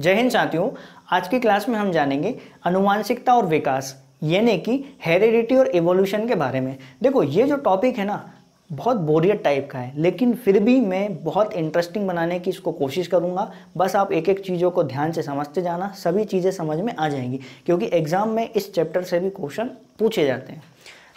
जय हिंद साथियों आज की क्लास में हम जानेंगे अनुवांशिकता और विकास यानी कि हेरिडिटी और एवोल्यूशन के बारे में देखो ये जो टॉपिक है ना बहुत बोरियत टाइप का है लेकिन फिर भी मैं बहुत इंटरेस्टिंग बनाने की इसको कोशिश करूँगा बस आप एक एक चीज़ों को ध्यान से समझते जाना सभी चीज़ें समझ में आ जाएंगी क्योंकि एग्ज़ाम में इस चैप्टर से भी क्वेश्चन पूछे जाते हैं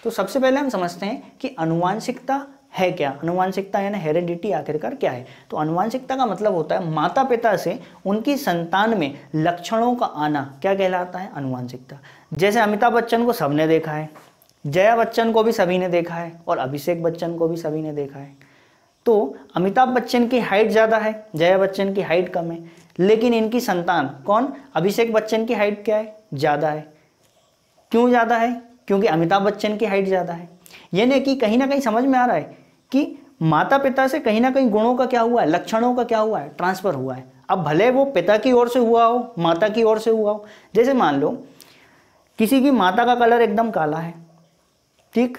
तो सबसे पहले हम समझते हैं कि अनुवांशिकता है क्या अनुवांशिकता यानी हेरिडिटी आखिरकार क्या है तो अनुवांशिकता का मतलब होता है माता पिता से उनकी संतान में लक्षणों का आना क्या कहलाता है अनुवांशिकता जैसे अमिताभ बच्चन को सबने देखा है जया बच्चन को भी सभी ने देखा है और अभिषेक बच्चन को भी सभी ने देखा है तो अमिताभ बच्चन की हाइट ज़्यादा है जया बच्चन की हाइट कम है लेकिन इनकी संतान कौन अभिषेक बच्चन की हाइट क्या है ज़्यादा है क्यों ज़्यादा है क्योंकि अमिताभ बच्चन की हाइट ज़्यादा है यानी कि कहीं ना कहीं समझ में आ रहा है कि माता पिता से कहीं ना कहीं गुणों का क्या हुआ है लक्षणों का क्या हुआ है ट्रांसफर हुआ है अब भले वो पिता की ओर से हुआ हो माता की ओर से हुआ हो जैसे मान लो किसी की माता का कलर एकदम काला है ठीक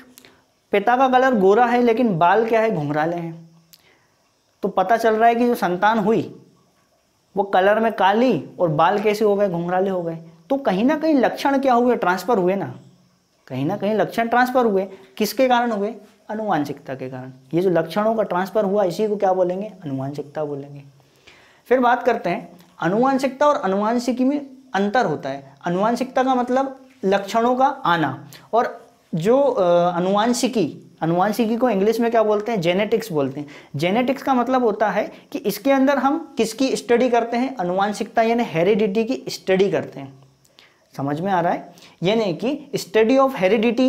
पिता का कलर गोरा है लेकिन बाल क्या है घुंघराले हैं तो पता चल रहा है कि जो संतान हुई वो कलर में काली और बाल कैसे हो गए घुंघराले हो गए तो कहीं ना कहीं लक्षण क्या हुए ट्रांसफर हुए ना कहीं ना कहीं लक्षण ट्रांसफर हुए किसके कारण हुए अनुवांशिकता के कारण ये जो लक्षणों का ट्रांसफर हुआ इसी को क्या बोलेंगे अनुवांशिकता बोलेंगे फिर बात करते हैं अनुवांशिकता और अनुवांशिकी में अंतर होता है अनुवांशिकता का मतलब लक्षणों का आना और जो अनुवांशिकी अनुवांशिकी को इंग्लिश में क्या बोलते हैं जेनेटिक्स बोलते हैं जेनेटिक्स का मतलब होता है कि इसके अंदर हम किसकी स्टडी करते हैं अनुवांशिकता यानी हेरिडिटी की स्टडी करते हैं समझ में आ रहा है यानी कि स्टडी ऑफ हेरिडिटी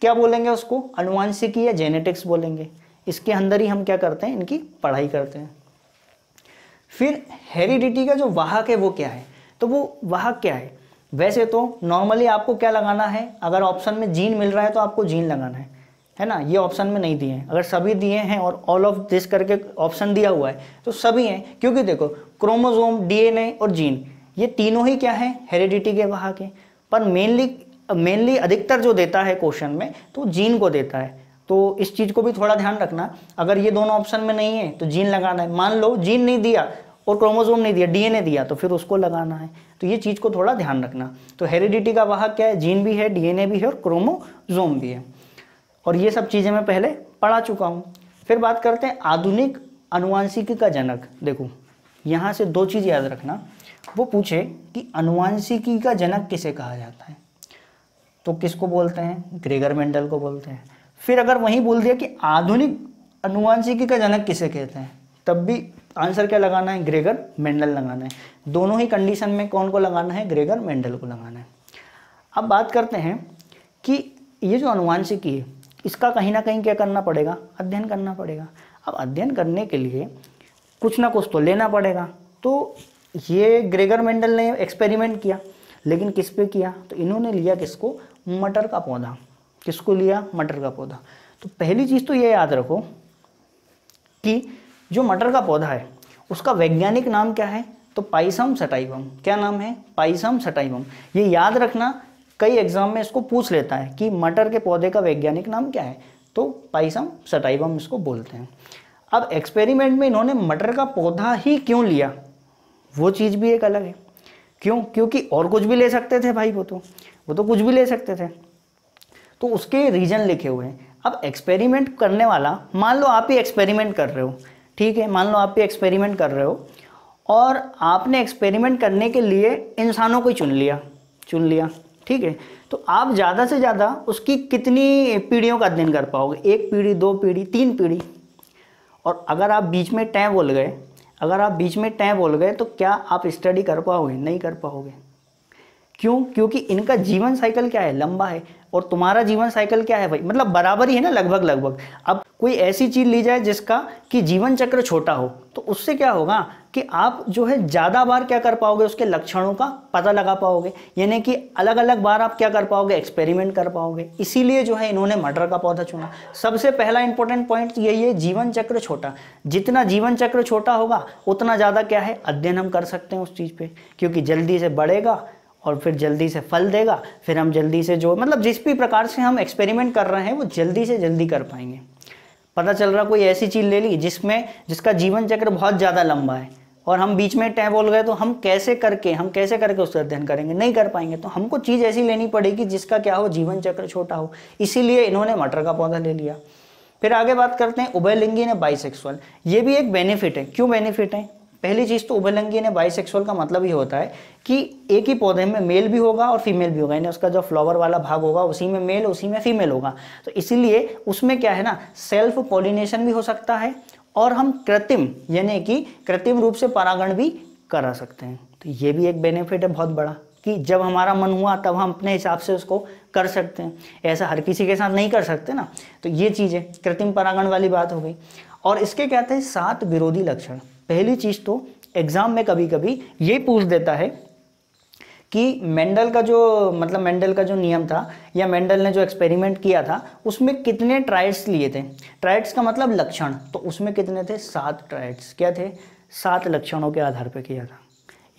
क्या बोलेंगे उसको अनुवांशिकी या जेनेटिक्स बोलेंगे इसके अंदर ही हम क्या करते हैं इनकी पढ़ाई करते हैं फिर हेरिडिटी का जो वाहक है वो क्या है तो वो वाहक क्या है वैसे तो नॉर्मली आपको क्या लगाना है अगर ऑप्शन में जीन मिल रहा है तो आपको जीन लगाना है है ना ये ऑप्शन में नहीं दिए हैं अगर सभी दिए हैं और ऑल ऑफ दिस करके ऑप्शन दिया हुआ है तो सभी हैं क्योंकि देखो क्रोमोजोम डीएनए और जीन ये तीनों ही क्या है हेरिडिटी के वाहक के पर मेनली मेनली अधिकतर जो देता है क्वेश्चन में तो जीन को देता है तो इस चीज़ को भी थोड़ा ध्यान रखना अगर ये दोनों ऑप्शन में नहीं है तो जीन लगाना है मान लो जीन नहीं दिया और क्रोमोजोम नहीं दिया डीएनए दिया तो फिर उसको लगाना है तो ये चीज़ को थोड़ा ध्यान रखना तो हेरिडिटी का वाहक क्या है जीन भी है डीएनए भी है और क्रोमोजोम भी है और ये सब चीज़ें मैं पहले पढ़ा चुका हूँ फिर बात करते हैं आधुनिक अनुवांशिकी का जनक देखो यहाँ से दो चीज़ याद रखना वो पूछे कि अनुवांशिकी का जनक किसे कहा जाता है तो किसको बोलते हैं ग्रेगर मेंडल को बोलते हैं फिर अगर वहीं बोल दिया कि आधुनिक अनुवांशिकी का जनक किसे कहते हैं तब भी आंसर क्या लगाना है ग्रेगर मेंडल लगाना है दोनों ही कंडीशन में कौन को लगाना है ग्रेगर मेंडल को लगाना है अब बात करते हैं कि ये जो अनुवांशिकी है इसका कहीं ना कहीं क्या करना पड़ेगा अध्ययन करना पड़ेगा अब अध्ययन करने के लिए कुछ ना कुछ तो लेना पड़ेगा तो ये ग्रेगर मेंडल ने एक्सपेरिमेंट किया लेकिन किस पे किया तो इन्होंने लिया किसको हम्म। मटर का पौधा किसको लिया मटर का पौधा तो पहली चीज़ तो ये याद रखो कि जो मटर का पौधा है उसका वैज्ञानिक नाम क्या है तो पाइसम सटाइवम क्या नाम है पाइसम सटाइवम ये याद रखना कई एग्जाम में इसको पूछ लेता है कि मटर के पौधे का वैज्ञानिक नाम क्या है तो पाइसम सटाइवम इसको बोलते हैं अब एक्सपेरिमेंट में इन्होंने मटर का पौधा ही क्यों लिया वो चीज़ भी एक अलग है क्यों क्योंकि और कुछ भी ले सकते थे भाई वो तो वो तो कुछ भी ले सकते थे तो उसके रीजन लिखे हुए हैं अब एक्सपेरिमेंट करने वाला मान लो आप ही एक्सपेरिमेंट कर रहे हो ठीक है मान लो आप ही एक्सपेरिमेंट कर रहे हो और आपने एक्सपेरिमेंट करने के लिए इंसानों को ही चुन लिया चुन लिया ठीक है तो आप ज़्यादा से ज़्यादा उसकी कितनी पीढ़ियों का अध्ययन कर पाओगे एक पीढ़ी दो पीढ़ी तीन पीढ़ी और अगर आप बीच में टैं बोल गए अगर आप बीच में टैं बोल गए तो क्या आप स्टडी कर पाओगे नहीं कर पाओगे क्यों क्योंकि इनका जीवन साइकिल क्या है लंबा है और तुम्हारा जीवन साइकिल क्या है भाई मतलब बराबर ही है ना लगभग लगभग अब कोई ऐसी चीज़ ली जाए जिसका कि जीवन चक्र छोटा हो तो उससे क्या होगा कि आप जो है ज़्यादा बार क्या कर पाओगे उसके लक्षणों का पता लगा पाओगे यानी कि अलग अलग बार आप क्या कर पाओगे एक्सपेरिमेंट कर पाओगे इसीलिए जो है इन्होंने मटर का पौधा चुना सबसे पहला इंपॉर्टेंट पॉइंट यही है जीवन चक्र छोटा जितना जीवन चक्र छोटा होगा उतना ज़्यादा क्या है अध्ययन हम कर सकते हैं उस चीज़ पर क्योंकि जल्दी से बढ़ेगा और फिर जल्दी से फल देगा फिर हम जल्दी से जो मतलब जिस भी प्रकार से हम एक्सपेरिमेंट कर रहे हैं वो जल्दी से जल्दी कर पाएंगे पता चल रहा कोई ऐसी चीज़ ले ली जिसमें जिसका जीवन चक्र बहुत ज़्यादा लंबा है और हम बीच में टैब बोल गए तो हम कैसे करके हम कैसे करके उसका अध्ययन करेंगे नहीं कर पाएंगे तो हमको चीज़ ऐसी लेनी पड़ेगी जिसका क्या हो जीवन चक्र छोटा हो इसीलिए इन्होंने मटर का पौधा ले लिया फिर आगे बात करते हैं उभयलिंगी ने बाइसेक्सुअल ये भी एक बेनिफिट है क्यों बेनिफिट है पहली चीज़ तो उभलंगी ने बाइसेक्सुअल का मतलब ये होता है कि एक ही पौधे में मेल भी होगा और फीमेल भी होगा यानी उसका जो फ्लावर वाला भाग होगा उसी में मेल उसी में फीमेल होगा तो इसीलिए उसमें क्या है ना सेल्फ पॉलिनेशन भी हो सकता है और हम कृत्रिम यानी कि कृत्रिम रूप से परागण भी करा सकते हैं तो ये भी एक बेनिफिट है बहुत बड़ा कि जब हमारा मन हुआ तब हम अपने हिसाब से उसको कर सकते हैं ऐसा हर किसी के साथ नहीं कर सकते ना तो ये चीज़ है कृत्रिम परागण वाली बात हो गई और इसके कहते हैं सात विरोधी लक्षण पहली चीज़ तो एग्ज़ाम में कभी कभी ये पूछ देता है कि मेंडल का जो मतलब मेंडल का जो नियम था या मेंडल ने जो एक्सपेरिमेंट किया था उसमें कितने ट्रायड्स लिए थे ट्रायड्स का मतलब लक्षण तो उसमें कितने थे सात ट्रायड्स क्या थे सात लक्षणों के आधार पर किया था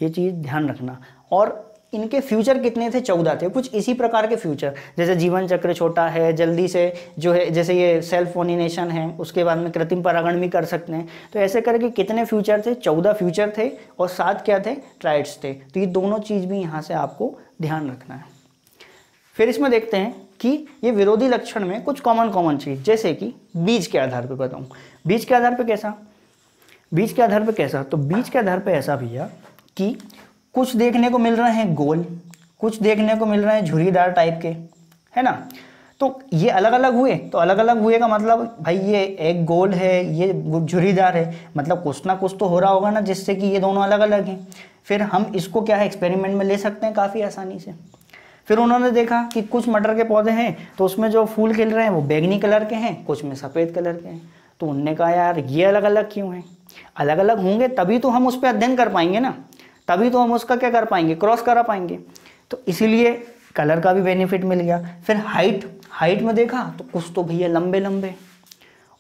ये चीज़ ध्यान रखना और इनके फ्यूचर कितने थे चौदह थे कुछ इसी प्रकार के फ्यूचर जैसे जीवन चक्र छोटा है जल्दी से जो है जैसे ये सेल्फ पोनिनेशन है उसके बाद में कृत्रिम परागण भी कर सकते हैं तो ऐसे करके कितने फ्यूचर थे चौदह फ्यूचर थे और सात क्या थे ट्राइड्स थे तो ये दोनों चीज़ भी यहाँ से आपको ध्यान रखना है फिर इसमें देखते हैं कि ये विरोधी लक्षण में कुछ कॉमन कॉमन चीज़ जैसे कि बीज के आधार पर बताऊँ बीज के आधार पर कैसा बीज के आधार पर कैसा तो बीज के आधार पर ऐसा भैया कि कुछ देखने को मिल रहे हैं गोल कुछ देखने को मिल रहे हैं झुरीदार टाइप के है ना तो ये अलग अलग हुए तो अलग अलग हुए का मतलब भाई ये एक गोल है ये झुरीदार है मतलब कुछ ना कुछ तो हो रहा होगा ना जिससे कि ये दोनों अलग अलग हैं फिर हम इसको क्या है एक्सपेरिमेंट में ले सकते हैं काफ़ी आसानी से फिर उन्होंने देखा कि कुछ मटर के पौधे हैं तो उसमें जो फूल खिल रहे हैं वो बैगनी कलर के हैं कुछ में सफ़ेद कलर के हैं तो उनने कहा यार ये अलग अलग क्यों हैं अलग अलग होंगे तभी तो हम उस पर अध्ययन कर पाएंगे ना तभी तो हम उसका क्या कर पाएंगे क्रॉस करा पाएंगे तो इसीलिए कलर का भी बेनिफिट मिल गया फिर हाइट हाइट में देखा तो कुछ तो भैया लंबे लंबे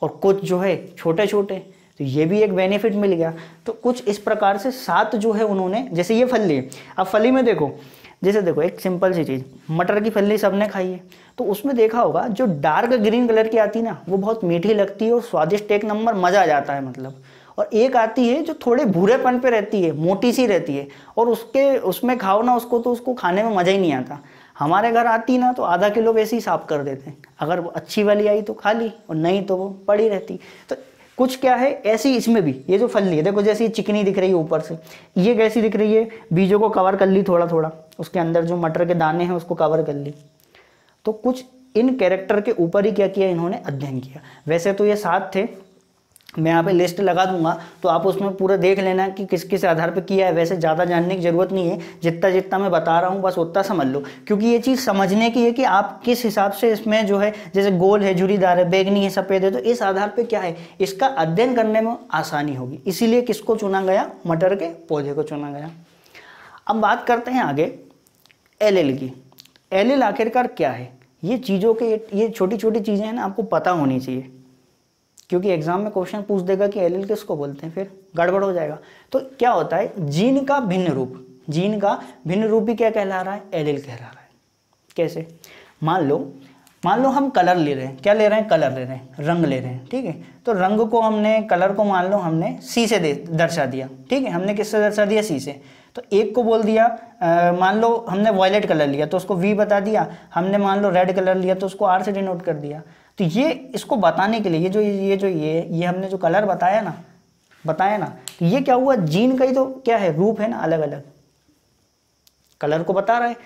और कुछ जो है छोटे छोटे तो ये भी एक बेनिफिट मिल गया तो कुछ इस प्रकार से सात जो है उन्होंने जैसे ये फली अब फली में देखो जैसे देखो एक सिंपल सी चीज़ मटर की फली सबने खाई है तो उसमें देखा होगा जो डार्क ग्रीन कलर की आती ना वो बहुत मीठी लगती है और स्वादिष्ट एक नंबर मज़ा आ जाता है मतलब और एक आती है जो थोड़े भूरेपन पे रहती है मोटी सी रहती है और उसके उसमें खाओ ना उसको तो उसको खाने में मज़ा ही नहीं आता हमारे घर आती ना तो आधा किलो वैसे ही साफ कर देते हैं अगर अच्छी वाली आई तो खा ली और नहीं तो वो पड़ी रहती तो कुछ क्या है ऐसी इसमें भी ये जो फल्ली है देखो जैसी चिकनी दिख रही है ऊपर से ये कैसी दिख रही है बीजों को कवर कर ली थोड़ा थोड़ा उसके अंदर जो मटर के दाने हैं उसको कवर कर ली तो कुछ इन कैरेक्टर के ऊपर ही क्या किया इन्होंने अध्ययन किया वैसे तो ये सात थे मैं यहाँ पे लिस्ट लगा दूंगा तो आप उसमें पूरा देख लेना कि किस किस आधार पे किया है वैसे ज़्यादा जानने की ज़रूरत नहीं है जितना जितना मैं बता रहा हूँ बस उतना समझ लो क्योंकि ये चीज़ समझने की है कि आप किस हिसाब से इसमें जो है जैसे गोल है झुरीदार है बैगनी है सफ़ेद है तो इस आधार पर क्या है इसका अध्ययन करने में आसानी होगी इसीलिए किसको चुना गया मटर के पौधे को चुना गया अब बात करते हैं आगे एल की एल आखिरकार क्या है ये चीज़ों के ये छोटी छोटी चीज़ें हैं ना आपको पता होनी चाहिए क्योंकि एग्जाम में क्वेश्चन पूछ देगा कि एल किसको बोलते हैं फिर गड़बड़ हो जाएगा तो क्या होता है जीन का भिन्न रूप जीन का भिन्न रूप ही क्या कहला रहा है एल कहला रहा है कैसे मान लो मान लो हम कलर ले रहे हैं क्या ले रहे हैं कलर ले रहे हैं रंग ले रहे हैं ठीक है तो रंग को हमने कलर को मान लो हमने सी से दे दर्शा दिया ठीक है हमने किससे दर्शा दिया सी से तो एक को बोल दिया मान लो हमने वॉयलेट कलर लिया तो उसको वी बता दिया हमने मान लो रेड कलर लिया तो उसको आर से डिनोट कर दिया तो ये इसको बताने के लिए ये जो ये जो ये ये हमने जो कलर बताया ना बताया ना तो ये क्या हुआ जीन का ही तो क्या है रूप है ना अलग अलग कलर को बता रहा है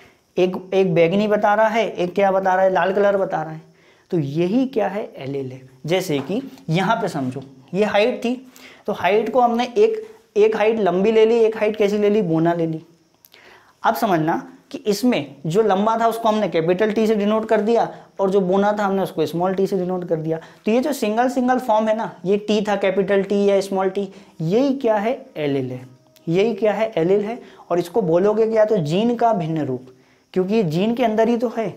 एक एक बैगनी बता रहा है एक क्या बता रहा है लाल कलर बता रहा है तो यही क्या है एल एल जैसे कि यहाँ पे समझो ये हाइट थी तो हाइट को हमने एक एक हाइट लंबी ले ली एक हाइट कैसी ले ली बोना ले ली अब समझना कि इसमें जो लंबा था उसको हमने कैपिटल टी से डिनोट कर दिया और जो बोना था हमने उसको स्मॉल टी से डिनोट कर दिया तो ये जो सिंगल सिंगल फॉर्म है ना ये टी था कैपिटल टी या स्मॉल टी यही क्या है एल है यही क्या है एल है और इसको बोलोगे क्या तो जीन का भिन्न रूप क्योंकि ये जीन के अंदर ही तो है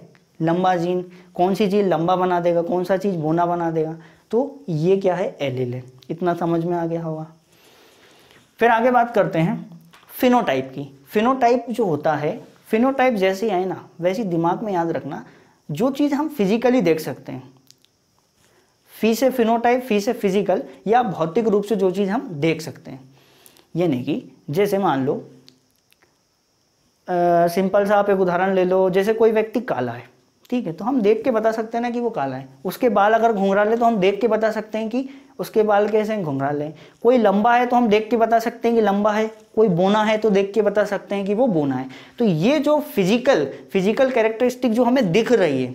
लंबा जीन कौन सी चीज़ लंबा बना देगा कौन सा चीज़ बोना बना देगा तो ये क्या है एल इतना समझ में आ गया होगा फिर आगे बात करते हैं फिनोटाइप की फिनोटाइप जो होता है फिनोटाइप जैसी आए ना वैसी दिमाग में याद रखना जो चीज़ हम फिजिकली देख सकते हैं फी से फिनोटाइप फी से फिजिकल या भौतिक रूप से जो चीज़ हम देख सकते हैं यानी कि जैसे मान लो सिंपल सा आप एक उदाहरण ले लो जैसे कोई व्यक्ति काला है ठीक है तो हम देख के बता सकते हैं ना कि वो काला है उसके बाल अगर घुंघराले तो हम देख के बता सकते हैं कि उसके बाल कैसे हैं घुंघरा लें कोई लंबा है तो हम देख के बता सकते हैं कि लंबा है कोई बोना है तो देख के बता सकते हैं कि वो बोना है तो ये जो फिजिकल फिजिकल कैरेक्टरिस्टिक जो हमें दिख रही है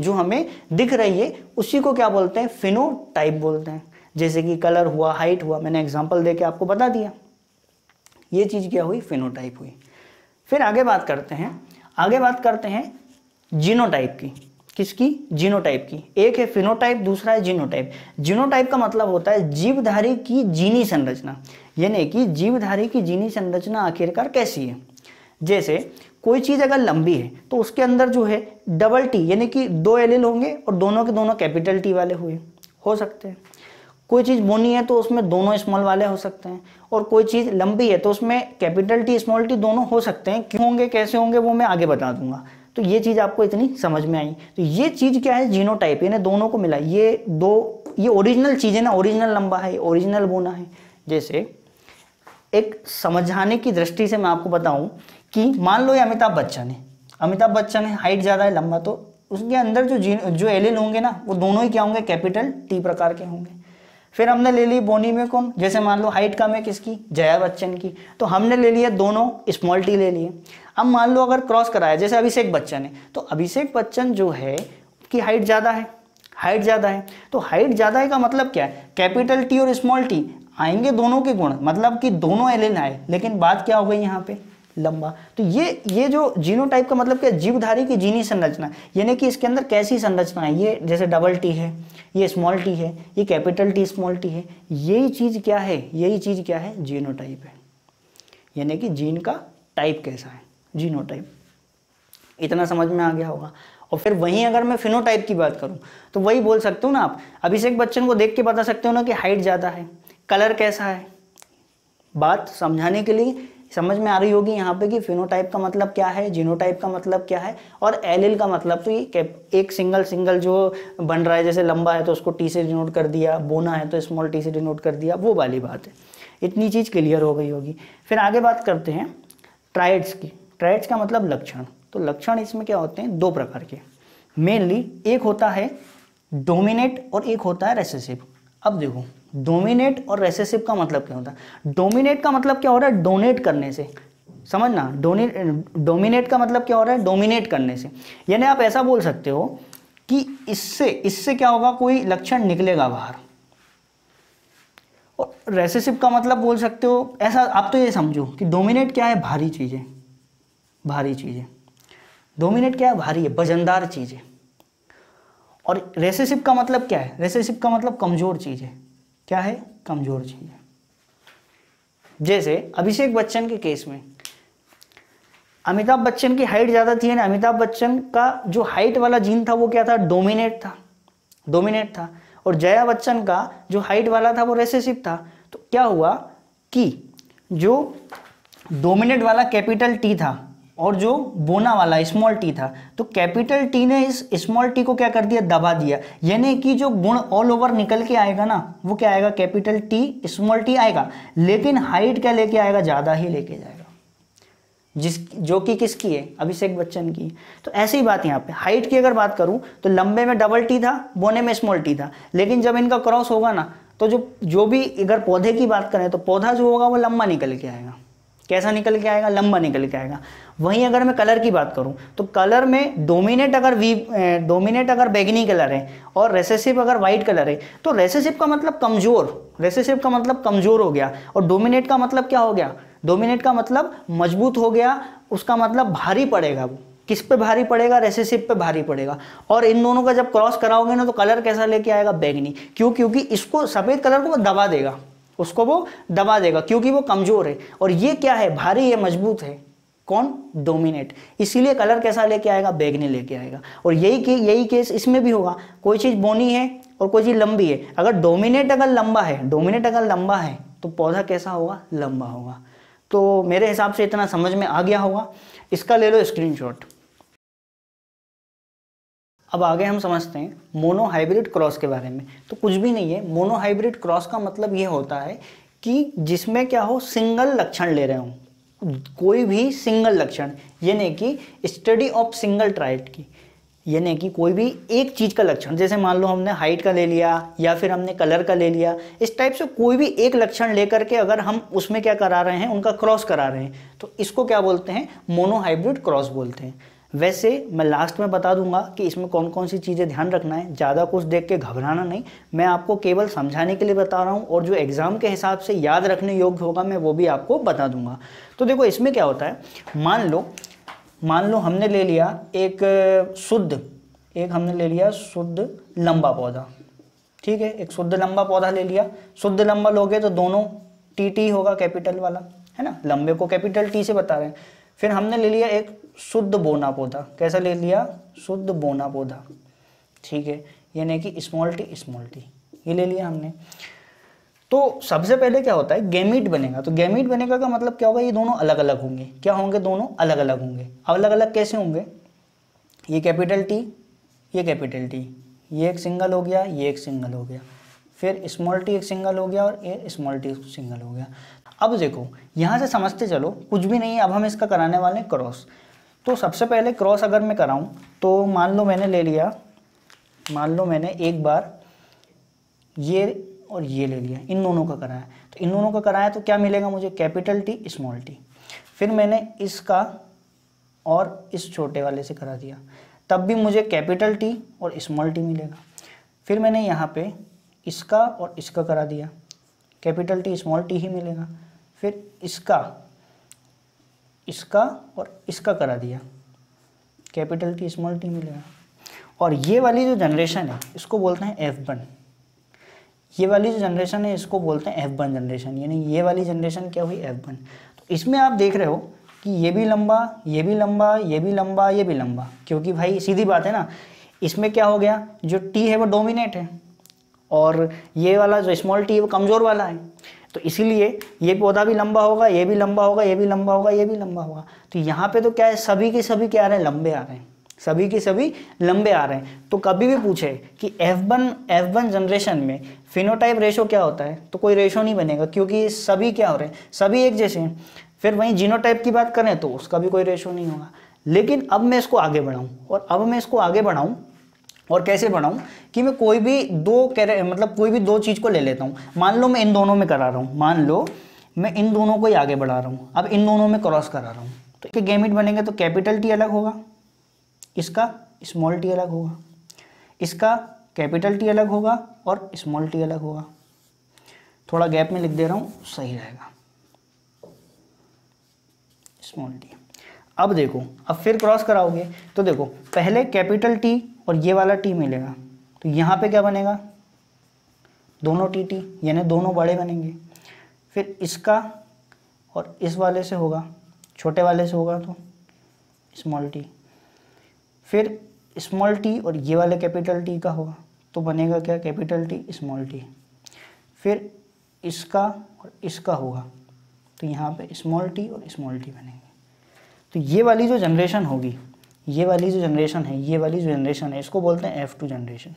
जो हमें दिख रही है उसी को क्या बोलते हैं फिनो बोलते हैं जैसे कि कलर हुआ हाइट हुआ मैंने एग्जाम्पल दे के आपको बता दिया ये चीज़ क्या हुई फिनो हुई फिर आगे बात करते हैं आगे बात करते हैं जीनोटाइप की किसकी जीनोटाइप की एक है फिनोटाइप दूसरा है जीनोटाइप जीनोटाइप का मतलब होता है जीवधारी की जीनी संरचना यानी कि जीवधारी की जीनी संरचना आखिरकार कैसी है जैसे कोई चीज़ अगर लंबी है तो उसके अंदर जो है डबल टी यानी कि दो एल होंगे और दोनों के दोनों कैपिटल टी वाले हुए हो सकते हैं कोई चीज़ बोनी है तो उसमें दोनों स्मॉल वाले हो सकते हैं और कोई चीज़ लंबी है तो उसमें कैपिटल टी स्मॉल टी दोनों हो सकते हैं क्यों होंगे कैसे होंगे वो मैं आगे बता दूंगा तो ये चीज़ आपको इतनी समझ में आई तो ये चीज़ क्या है जीनो टाइप इन्हें दोनों को मिला ये दो ये ओरिजिनल चीज़ है ना ओरिजिनल लंबा है ओरिजिनल बोना है जैसे एक समझाने की दृष्टि से मैं आपको बताऊं कि मान लो ये अमिताभ बच्चन है अमिताभ बच्चन है हाइट ज़्यादा है लंबा तो उसके अंदर जो जीन जो एलिन होंगे ना वो दोनों ही क्या होंगे कैपिटल टी प्रकार के होंगे फिर हमने ले ली बोनी में कौन जैसे मान लो हाइट कम है किसकी जया बच्चन की तो हमने ले लिया दोनों स्मॉल टी ले लिए अब मान लो अगर क्रॉस कराया जैसे अभिषेक बच्चन है तो अभिषेक बच्चन जो है उसकी हाइट ज़्यादा है हाइट ज़्यादा है तो हाइट ज़्यादा है का मतलब क्या है कैपिटल टी और स्मॉल टी आएंगे दोनों के गुण मतलब कि दोनों एलिन आए लेकिन बात क्या हो गई यहाँ पे लंबा तो ये ये जो जीनोटाइप का मतलब क्या जीवधारी की जीनी संरचना यानी कि इसके अंदर कैसी संरचना है ये जैसे डबल टी है ये स्मॉल टी है ये कैपिटल टी स्मॉल टी है यही चीज़ क्या है यही चीज़ क्या है जीनोटाइप है यानी कि जीन का टाइप कैसा है जीनोटाइप इतना समझ में आ गया होगा और फिर वहीं अगर मैं फिनोटाइप की बात करूं तो वही बोल सकते हो ना आप अभी से एक बच्चन को देख के बता सकते हो ना कि हाइट ज़्यादा है कलर कैसा है बात समझाने के लिए समझ में आ रही होगी यहाँ पे कि फिनोटाइप का मतलब क्या है जीनोटाइप का मतलब क्या है और एलिल का मतलब तो ये एक सिंगल सिंगल जो बन रहा है जैसे लंबा है तो उसको टी से डिनोट कर दिया बोना है तो स्मॉल टी से डिनोट कर दिया वो वाली बात है इतनी चीज़ क्लियर हो गई होगी फिर आगे बात करते हैं ट्राइड्स की ट्राइड्स का मतलब लक्षण तो लक्षण इसमें क्या होते हैं दो प्रकार के मेनली एक होता है डोमिनेट और एक होता है रेसेसिव अब देखो डोमिनेट और रेसेसिव का मतलब क्या होता है डोमिनेट का मतलब क्या हो रहा है डोनेट करने से समझना डोमिनेट का मतलब क्या हो रहा है डोमिनेट करने से यानी आप ऐसा बोल सकते हो कि इससे इससे क्या होगा कोई लक्षण निकलेगा बाहर और रेसेसिव का मतलब बोल सकते हो ऐसा आप तो ये समझो कि डोमिनेट क्या है भारी चीज़ें भारी चीज़ें डोमिनेट क्या है भारी है वजनदार चीज़ें और रेसेसिव का मतलब क्या है रेसेसिव का मतलब कमज़ोर चीज़ है क्या है कमज़ोर चीज़ है जैसे अभिषेक बच्चन के केस में अमिताभ बच्चन की हाइट ज़्यादा थी ना अमिताभ बच्चन का जो हाइट वाला जीन था वो क्या था डोमिनेट था डोमिनेट था और जया बच्चन का जो हाइट वाला था वो रेसेसिव था तो क्या हुआ कि जो डोमिनेट वाला कैपिटल टी था और जो बोना वाला स्मॉल टी था तो कैपिटल टी ने इस स्मॉल टी को क्या कर दिया दबा दिया यानी कि जो गुण ऑल ओवर निकल के आएगा ना वो क्या आएगा कैपिटल टी स्मॉल टी आएगा लेकिन हाइट क्या लेके आएगा ज़्यादा ही लेके जाएगा जिस जो कि किसकी है अभिषेक बच्चन की तो ऐसी ही बात यहाँ पे हाइट की अगर बात करूँ तो लंबे में डबल टी था बोने में स्मॉल टी था लेकिन जब इनका क्रॉस होगा ना तो जो जो भी अगर पौधे की बात करें तो पौधा जो होगा वो लंबा निकल के आएगा कैसा निकल के आएगा लंबा निकल के आएगा वहीं अगर मैं कलर की बात करूँ तो कलर में डोमिनेट अगर वी डोमिनेट अगर बैगनी कलर है और रेसेसिव अगर वाइट कलर है तो रेसेसिव का मतलब कमज़ोर रेसेसिव का मतलब कमज़ोर हो गया और डोमिनेट का मतलब क्या हो गया डोमिनेट का मतलब मजबूत हो गया उसका मतलब भारी पड़ेगा वो किस पे भारी पड़ेगा रेसेसिव पे भारी पड़ेगा और इन दोनों का जब क्रॉस कराओगे ना तो कलर कैसा लेके आएगा बैगनी क्यों क्योंकि इसको सफ़ेद कलर को वो दबा देगा उसको वो दबा देगा क्योंकि वो कमज़ोर है और ये क्या है भारी है मजबूत है कौन डोमिनेट इसीलिए कलर कैसा लेके आएगा बैगनी लेके आएगा और यही के यही केस इसमें भी होगा कोई चीज़ बोनी है और कोई चीज़ लंबी है अगर डोमिनेट अगर लंबा है डोमिनेट अगर लंबा है तो पौधा कैसा होगा लंबा होगा तो मेरे हिसाब से इतना समझ में आ गया होगा इसका ले लो स्क्रीनशॉट अब आगे हम समझते हैं मोनोहाइब्रिड क्रॉस के बारे में तो कुछ भी नहीं है मोनोहाइब्रिड क्रॉस का मतलब ये होता है कि जिसमें क्या हो सिंगल लक्षण ले रहे हूँ कोई भी सिंगल लक्षण यानी कि स्टडी ऑफ सिंगल ट्राइट की यानी कि कोई भी एक चीज़ का लक्षण जैसे मान लो हमने हाइट का ले लिया या फिर हमने कलर का ले लिया इस टाइप से कोई भी एक लक्षण लेकर के अगर हम उसमें क्या करा रहे हैं उनका क्रॉस करा रहे हैं तो इसको क्या बोलते हैं मोनोहाइब्रिड क्रॉस बोलते हैं वैसे मैं लास्ट में बता दूंगा कि इसमें कौन कौन सी चीज़ें ध्यान रखना है ज़्यादा कुछ देख के घबराना नहीं मैं आपको केवल समझाने के लिए बता रहा हूँ और जो एग्ज़ाम के हिसाब से याद रखने योग्य होगा मैं वो भी आपको बता दूंगा तो देखो इसमें क्या होता है मान लो मान लो हमने ले लिया एक शुद्ध एक हमने ले लिया शुद्ध लंबा पौधा ठीक है एक शुद्ध लंबा पौधा ले लिया शुद्ध लंबा लोगे तो दोनों टी टी होगा कैपिटल वाला है ना लंबे को कैपिटल टी से बता रहे हैं फिर हमने ले लिया एक शुद्ध बोना पौधा कैसा ले लिया शुद्ध बोना पौधा ठीक है यानी कि स्मॉल टी स्मॉल टी ये ले लिया हमने तो सबसे पहले क्या होता है गेमिट बनेगा तो गेमिट बनेगा का मतलब क्या होगा ये दोनों अलग अलग होंगे क्या होंगे दोनों अलग अलग होंगे अलग अलग कैसे होंगे ये कैपिटल टी ये कैपिटल टी ये एक सिंगल हो गया ये एक सिंगल हो गया फिर स्मॉल टी एक सिंगल हो गया और ये स्मॉल टी सिंगल हो गया अब देखो यहाँ से समझते चलो कुछ भी नहीं है अब हम इसका कराने वाले हैं क्रॉस तो सबसे पहले क्रॉस अगर मैं कराऊं तो मान लो मैंने ले लिया मान लो मैंने एक बार ये और ये ले लिया इन दोनों का कराया तो इन दोनों का कराया तो क्या मिलेगा मुझे कैपिटल टी स्मॉल टी फिर मैंने इसका और इस छोटे वाले से करा दिया तब भी मुझे कैपिटल टी और स्मॉल टी मिलेगा फिर मैंने यहाँ पे इसका और इसका करा दिया कैपिटल टी स्मॉल टी ही मिलेगा फिर इसका इसका और इसका करा दिया कैपिटल टी स्मॉल टी मिलेगा और ये वाली जो जनरेशन है इसको बोलते हैं एफ वन ये वाली जो जनरेशन है इसको बोलते हैं एफ वन जनरेशन यानी ये वाली जनरेशन क्या हुई एफ वन तो इसमें आप देख रहे हो कि ये भी लंबा ये भी लंबा ये भी लंबा ये भी लंबा क्योंकि भाई सीधी बात है ना इसमें क्या हो गया जो टी है वो डोमिनेट है और ये वाला जो स्मॉल टी है वो कमज़ोर वाला है तो इसीलिए ये पौधा भी लंबा होगा ये भी लंबा होगा ये भी लंबा होगा ये भी लंबा होगा तो यहाँ पे तो क्या है सभी के सभी क्या आ रहे हैं लंबे आ रहे हैं सभी के सभी लंबे आ रहे हैं तो कभी भी पूछे कि F1 F1 जनरेशन में फिनोटाइप रेशो क्या होता है तो कोई रेशो नहीं बनेगा क्योंकि सभी क्या हो रहे हैं सभी एक जैसे हैं फिर वहीं जीनोटाइप की बात करें तो उसका भी कोई रेशो नहीं होगा लेकिन अब मैं इसको आगे बढ़ाऊँ और अब मैं इसको आगे बढ़ाऊँ और कैसे बढ़ाऊँ कि मैं कोई भी दो कैरे मतलब कोई भी दो चीज़ को ले लेता हूँ मान लो मैं इन दोनों में करा रहा हूँ मान लो मैं इन दोनों को ही आगे बढ़ा रहा हूँ अब इन दोनों में क्रॉस करा रहा हूँ तो इसके गेमिट बनेंगे तो कैपिटल टी अलग होगा इसका स्मॉल टी अलग होगा इसका कैपिटल टी अलग होगा और स्मॉल टी अलग होगा थोड़ा गैप में लिख दे रहा हूँ सही रहेगा स्मॉल टी अब देखो अब फिर क्रॉस कराओगे तो देखो पहले कैपिटल टी और ये वाला टी मिलेगा तो यहाँ पे क्या बनेगा दोनों टी टी यानी दोनों बड़े बनेंगे फिर इसका और इस वाले से होगा छोटे वाले से होगा तो स्मॉल टी फिर स्मॉल टी और ये वाले कैपिटल टी का होगा तो बनेगा क्या कैपिटल टी स्मॉल टी फिर इसका और इसका होगा तो यहाँ पे स्मॉल टी और स्मॉल टी बनेंगे तो ये वाली जो जनरेशन होगी ये वाली जो जनरेशन है ये वाली जो जनरेशन है इसको बोलते हैं एफ़ टू जनरेशन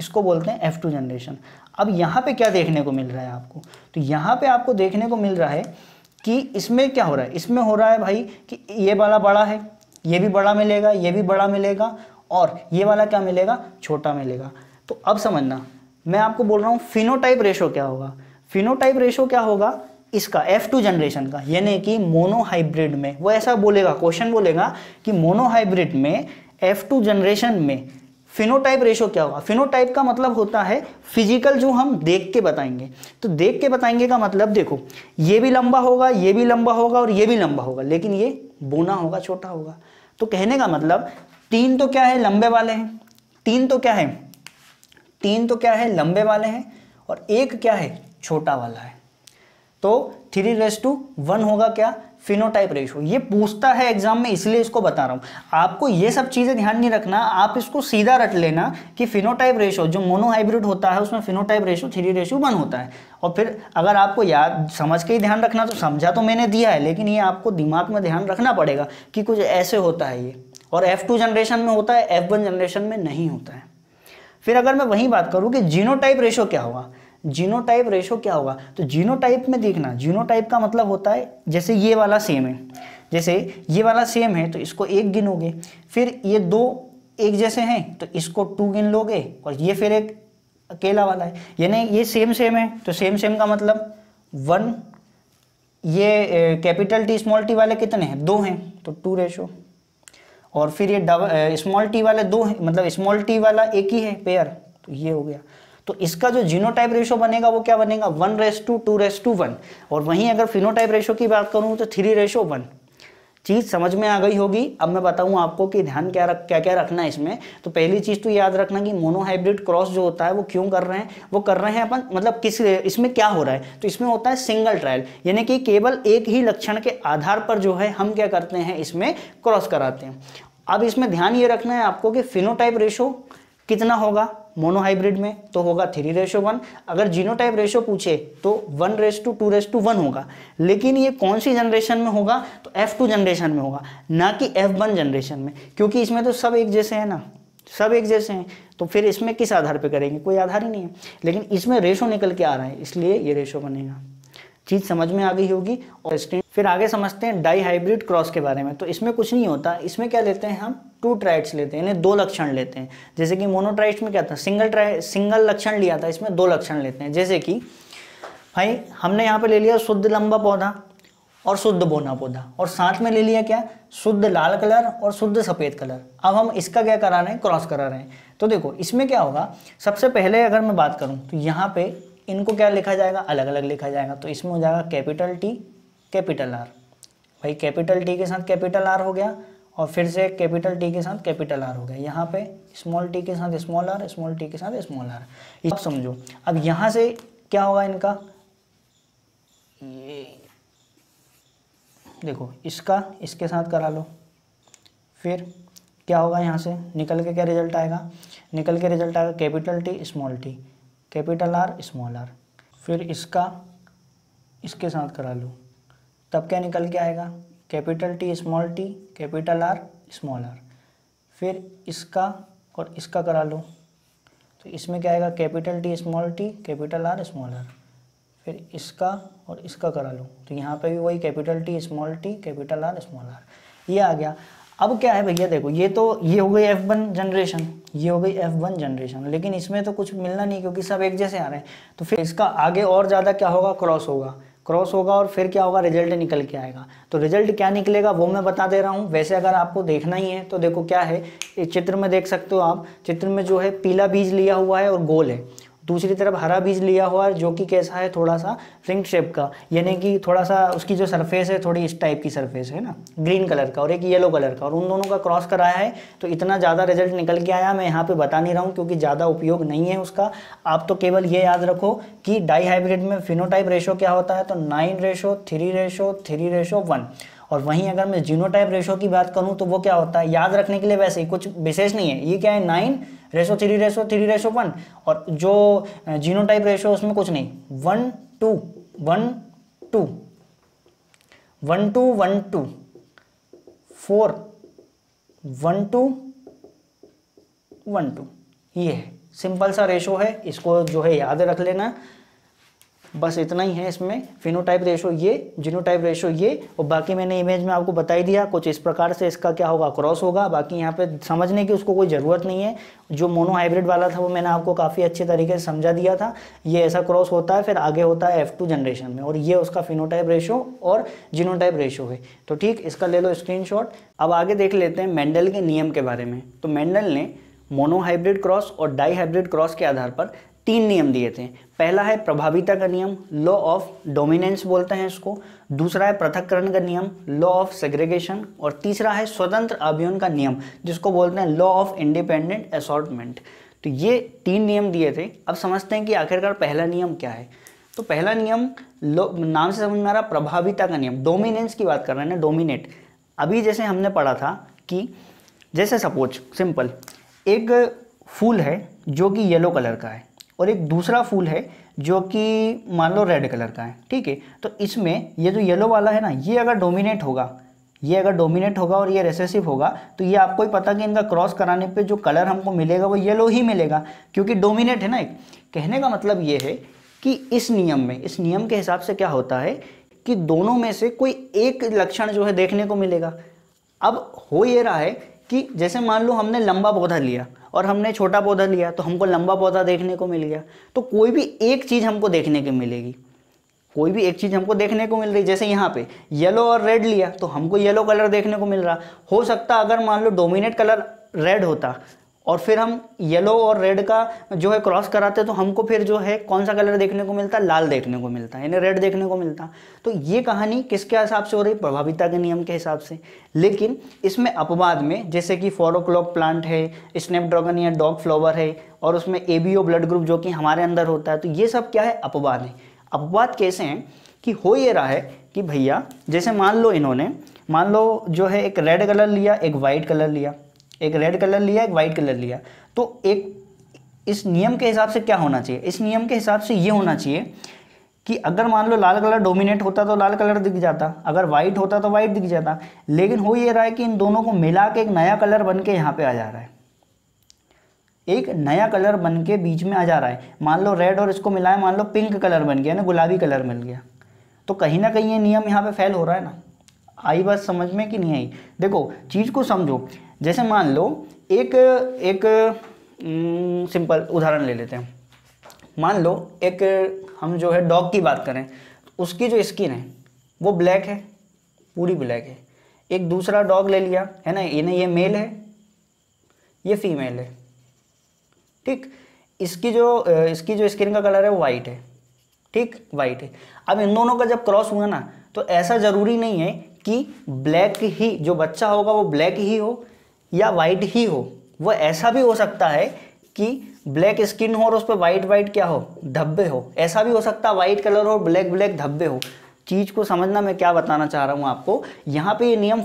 इसको बोलते हैं एफ़ टू जनरेशन अब यहाँ पे क्या देखने को मिल रहा है आपको तो यहाँ पे आपको देखने को मिल रहा है कि इसमें क्या हो रहा है इसमें हो रहा है भाई कि ये वाला बड़ा है ये भी बड़ा मिलेगा ये भी बड़ा मिलेगा और ये वाला क्या मिलेगा छोटा मिलेगा तो अब समझना मैं आपको बोल रहा हूँ फिनोटाइप रेशो क्या होगा फिनोटाइप रेशो क्या होगा इसका F2 जनरेशन का यानी कि मोनोहाइब्रिड में वो ऐसा बोलेगा क्वेश्चन बोलेगा कि मोनोहाइब्रिड में F2 जनरेशन में फिनोटाइप रेशो क्या होगा फिनोटाइप का मतलब होता है फिजिकल जो हम देख के बताएंगे तो देख के बताएंगे का मतलब देखो ये भी लंबा होगा ये भी लंबा होगा और ये भी लंबा होगा लेकिन ये बोना होगा छोटा होगा तो कहने का मतलब तीन तो क्या है लंबे वाले हैं तीन तो क्या है तीन तो क्या है लंबे वाले हैं और एक क्या है छोटा वाला है तो थ्री रेस टू वन होगा क्या फिनोटाइप रेशो ये पूछता है एग्जाम में इसलिए इसको बता रहा हूँ आपको ये सब चीज़ें ध्यान नहीं रखना आप इसको सीधा रट लेना कि फिनोटाइप रेशो जो मोनोहाइब्रिड होता है उसमें phenotype ratio three ratio one होता है और फिर अगर आपको याद समझ के ही ध्यान रखना तो समझा तो मैंने दिया है लेकिन ये आपको दिमाग में ध्यान रखना पड़ेगा कि कुछ ऐसे होता है ये और एफ टू जनरेशन में होता है एफ वन जनरेशन में नहीं होता है फिर अगर मैं वही बात करूँ कि जीनोटाइप रेशो क्या होगा जीनोटाइप रेशो क्या होगा तो जीनोटाइप में देखना जीनोटाइप का मतलब होता है जैसे ये वाला सेम है जैसे ये वाला सेम है तो इसको एक गिनोगे फिर ये दो एक जैसे हैं तो इसको टू गिन लोगे और ये फिर एक अकेला वाला है यानी ये सेम सेम है तो सेम सेम का मतलब वन ये कैपिटल टी स्मॉल टी वाले कितने हैं दो हैं तो टू रेशो और फिर ये डबल स्मॉल टी वाले दो हैं मतलब स्मॉल टी वाला एक ही है पेयर तो ये हो गया तो इसका जो जीनोटाइप रेशो बनेगा वो क्या बनेगा one ratio two two ratio two one और वहीं अगर फिनोटाइप रेशो की बात करूँ तो थ्री रेशो वन चीज़ समझ में आ गई होगी अब मैं बताऊँ आपको कि ध्यान क्या रख क्या क्या रखना है इसमें तो पहली चीज़ तो याद रखना कि मोनोहाइब्रिड क्रॉस जो होता है वो क्यों कर रहे हैं वो कर रहे हैं अपन मतलब किस इसमें क्या हो रहा है तो इसमें होता है सिंगल ट्रायल यानी कि केवल एक ही लक्षण के आधार पर जो है हम क्या करते हैं इसमें क्रॉस कराते हैं अब इसमें ध्यान ये रखना है आपको कि फिनोटाइप रेशो कितना होगा मोनोहाइब्रिड में तो होगा थ्री रेशो वन अगर जीनोटाइप रेशो पूछे तो one ratio two two ratio two one होगा लेकिन ये कौन सी जनरेशन में होगा तो एफ टू जनरेशन में होगा ना कि एफ वन जनरेशन में क्योंकि इसमें तो सब एक जैसे है ना सब एक जैसे हैं तो फिर इसमें किस आधार पर करेंगे कोई आधार ही नहीं है लेकिन इसमें रेशो निकल के आ रहा है इसलिए ये रेशो बनेगा चीज़ समझ में आ गई होगी और स्क्रीन फिर आगे समझते हैं डाई हाइब्रिड क्रॉस के बारे में तो इसमें कुछ नहीं होता इसमें क्या लेते हैं हम टू ट्राइट्स लेते हैं यानी दो लक्षण लेते हैं जैसे कि मोनोट्राइट्स में क्या था सिंगल ट्राइ सिंगल लक्षण लिया था इसमें दो लक्षण लेते हैं जैसे कि भाई हमने यहाँ पर ले लिया शुद्ध लंबा पौधा और शुद्ध बोना पौधा और साथ में ले लिया क्या शुद्ध लाल कलर और शुद्ध सफ़ेद कलर अब हम इसका क्या करा रहे हैं क्रॉस करा रहे हैं तो देखो इसमें क्या होगा सबसे पहले अगर मैं बात करूँ तो यहाँ पे इनको क्या लिखा जाएगा अलग अलग लिखा जाएगा तो इसमें हो जाएगा कैपिटल टी कैपिटल आर भाई कैपिटल टी के साथ कैपिटल आर हो गया और फिर से कैपिटल टी के साथ कैपिटल आर हो गया यहाँ पे स्मॉल टी के साथ स्मॉल आर स्मॉल टी के साथ स्मॉल आर आप समझो अब यहाँ से क्या होगा इनका ये देखो इसका इसके साथ करा लो फिर क्या होगा यहाँ से निकल के क्या रिजल्ट आएगा निकल के रिजल्ट आएगा capital T small T capital R small R फिर इसका इसके साथ करा लूँ तब क्या निकल के आएगा capital T small T capital R small R फिर इसका और इसका करा लो तो इसमें क्या आएगा capital T small T capital R small R फिर इसका और इसका करा लो तो यहाँ पे भी वही capital T small T capital R small R ये आ गया अब क्या है भैया देखो ये तो ये हो गई एफ वन जनरेशन ये हो गई एफ वन जनरेशन लेकिन इसमें तो कुछ मिलना नहीं क्योंकि सब एक जैसे आ रहे हैं तो फिर इसका आगे और ज़्यादा क्या होगा क्रॉस होगा क्रॉस होगा और फिर क्या होगा रिजल्ट निकल के आएगा तो रिजल्ट क्या निकलेगा वो मैं बता दे रहा हूँ वैसे अगर आपको देखना ही है तो देखो क्या है इस चित्र में देख सकते हो आप चित्र में जो है पीला बीज लिया हुआ है और गोल है दूसरी तरफ हरा बीज लिया हुआ जो कि कैसा है थोड़ा सा रिंग शेप का यानी कि थोड़ा सा उसकी जो सरफेस है थोड़ी इस टाइप की सरफेस है ना ग्रीन कलर का और एक येलो कलर का और उन दोनों का क्रॉस कराया है तो इतना ज़्यादा रिजल्ट निकल के आया मैं यहाँ पे बता नहीं रहा हूँ क्योंकि ज़्यादा उपयोग नहीं है उसका आप तो केवल ये याद रखो कि डाई में फिनोटाइप रेशो क्या होता है तो nine ratio three ratio three ratio one और वहीं अगर मैं जीनोटाइप रेशो की बात करूं तो वो क्या होता है याद रखने के लिए वैसे ही कुछ विशेष नहीं है ये क्या है nine ratio three ratio three ratio one और जो जीनोटाइप रेशो उसमें कुछ नहीं one two one two one two one two four one two one two ये है सिंपल सा रेशो है इसको जो है याद रख लेना बस इतना ही है इसमें फिनोटाइप रेशो ये टाइप रेशो ये और बाकी मैंने इमेज में आपको बताई दिया कुछ इस प्रकार से इसका क्या होगा क्रॉस होगा बाकी यहाँ पे समझने की उसको कोई ज़रूरत नहीं है जो मोनो हाइब्रिड वाला था वो मैंने आपको काफ़ी अच्छे तरीके से समझा दिया था ये ऐसा क्रॉस होता है फिर आगे होता है एफ जनरेशन में और ये उसका फिनोटाइप रेशो और जिनोटाइप रेशो है तो ठीक इसका ले लो स्क्रीन अब आगे देख लेते हैं मेंडल के नियम के बारे में तो मेंडल ने मोनोहाइब्रिड क्रॉस और डाई हाइब्रिड क्रॉस के आधार पर तीन नियम दिए थे पहला है प्रभाविता का नियम लॉ ऑफ डोमिनेंस बोलते हैं इसको दूसरा है पृथककरण का नियम लॉ ऑफ सेग्रीगेशन और तीसरा है स्वतंत्र अभियन का नियम जिसको बोलते हैं लॉ ऑफ इंडिपेंडेंट असॉर्टमेंट तो ये तीन नियम दिए थे अब समझते हैं कि आखिरकार पहला नियम क्या है तो पहला नियम नाम से समझ में आ रहा प्रभाविता का नियम डोमिनेंस की बात कर रहे हैं ना डोमिनेट अभी जैसे हमने पढ़ा था कि जैसे सपोज सिंपल एक फूल है जो कि येलो कलर का है और एक दूसरा फूल है जो कि मान लो रेड कलर का है ठीक है तो इसमें ये जो येलो वाला है ना ये अगर डोमिनेट होगा ये अगर डोमिनेट होगा और ये रेसेसिव होगा तो ये आपको ही पता कि इनका क्रॉस कराने पे जो कलर हमको मिलेगा वो येलो ही मिलेगा क्योंकि डोमिनेट है ना एक कहने का मतलब ये है कि इस नियम में इस नियम के हिसाब से क्या होता है कि दोनों में से कोई एक लक्षण जो है देखने को मिलेगा अब हो ये रहा है कि जैसे मान लो हमने लंबा पौधा लिया और हमने छोटा पौधा लिया तो हमको लंबा पौधा देखने को मिल गया तो कोई भी एक चीज़ हमको देखने की मिलेगी कोई भी एक चीज़ हमको देखने को मिल रही जैसे यहाँ पे येलो और रेड लिया तो हमको येलो कलर देखने को मिल रहा हो सकता अगर मान लो डोमिनेट कलर रेड होता और फिर हम येलो और रेड का जो है क्रॉस कराते तो हमको फिर जो है कौन सा कलर देखने को मिलता लाल देखने को मिलता यानी रेड देखने को मिलता तो ये कहानी किसके हिसाब से हो रही प्रभाविता के नियम के हिसाब से लेकिन इसमें अपवाद में जैसे कि फोर क्लॉक प्लांट है स्नैपड्रैगन या डॉग फ्लावर है और उसमें ए ब्लड ग्रुप जो कि हमारे अंदर होता है तो ये सब क्या है अपवाद है अपवाद कैसे हैं कि हो ये रहा है कि भैया जैसे मान लो इन्होंने मान लो जो है एक रेड कलर लिया एक वाइट कलर लिया एक रेड कलर लिया एक वाइट कलर लिया तो एक इस नियम के हिसाब से क्या होना चाहिए इस नियम के हिसाब से ये होना चाहिए कि अगर मान लो लाल कलर डोमिनेट होता तो लाल कलर दिख जाता अगर वाइट होता तो वाइट दिख जाता लेकिन हो ये रहा है कि इन दोनों को मिला के एक नया कलर बन के यहाँ पे आ जा रहा है एक नया कलर बन के बीच में आ जा रहा है मान लो रेड और इसको मिलाया मान लो पिंक कलर बन गया ना गुलाबी कलर मिल गया तो कहीं ना कहीं ये नियम यहाँ पे फेल हो रहा है ना आई बात समझ में कि नहीं आई देखो चीज़ को समझो जैसे मान लो एक एक सिंपल उदाहरण ले लेते हैं मान लो एक हम जो है डॉग की बात करें उसकी जो स्किन है वो ब्लैक है पूरी ब्लैक है एक दूसरा डॉग ले लिया है ना ये नहीं ये मेल है ये फीमेल है ठीक इसकी जो इसकी जो स्किन का कलर है वो वाइट है ठीक वाइट है अब इन दोनों का जब क्रॉस हुआ ना तो ऐसा ज़रूरी नहीं है कि ब्लैक ही जो बच्चा होगा वो ब्लैक ही हो या वाइट ही हो वह ऐसा भी हो सकता है कि ब्लैक स्किन हो और उस पर वाइट वाइट क्या हो धब्बे हो ऐसा भी हो सकता है वाइट कलर हो ब्लैक ब्लैक धब्बे हो चीज़ को समझना मैं क्या बताना चाह रहा हूँ आपको यहाँ पे ये नियम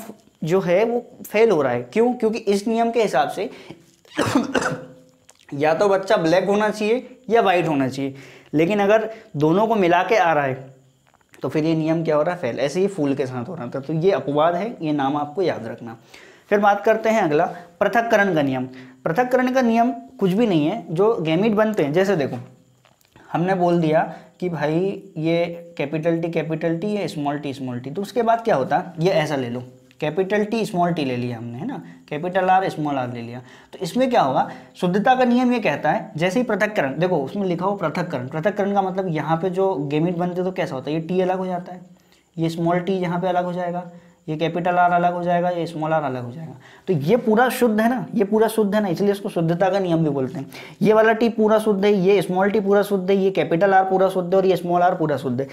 जो है वो फेल हो रहा है क्यों क्योंकि इस नियम के हिसाब से या तो बच्चा ब्लैक होना चाहिए या वाइट होना चाहिए लेकिन अगर दोनों को मिला के आ रहा है तो फिर ये नियम क्या हो रहा है फेल ऐसे ही फूल के साथ हो रहा था तो ये अपवाद है ये नाम आपको याद रखना फिर बात करते हैं अगला पृथककरण का नियम पृथककरण का नियम कुछ भी नहीं है जो गैमिट बनते हैं जैसे देखो हमने बोल दिया कि भाई ये कैपिटल टी कैपिटल टी है स्मॉल टी स्मॉल टी तो उसके बाद क्या होता ये ऐसा ले लो कैपिटल टी स्मॉल टी ले लिया हमने है ना कैपिटल आर स्मॉल आर ले लिया तो इसमें क्या होगा शुद्धता का नियम ये कहता है जैसे ही पृथककरण देखो उसमें लिखा हो पृथककरण पृथककरण का मतलब यहाँ पे जो गेमिट बनते तो कैसा होता है ये टी अलग हो जाता है ये स्मॉल टी यहाँ पे अलग हो जाएगा ये कैपिटल आर अलग हो जाएगा ये स्मॉल आर अलग हो जाएगा तो ये पूरा शुद्ध है ना ये पूरा शुद्ध है ना इसलिए इसको शुद्धता का नियम भी बोलते हैं ये वाला टी पूरा शुद्ध है ये स्मॉल टी पूरा शुद्ध है ये कैपिटल आर पूरा शुद्ध है और ये स्मॉल आर पूरा शुद्ध है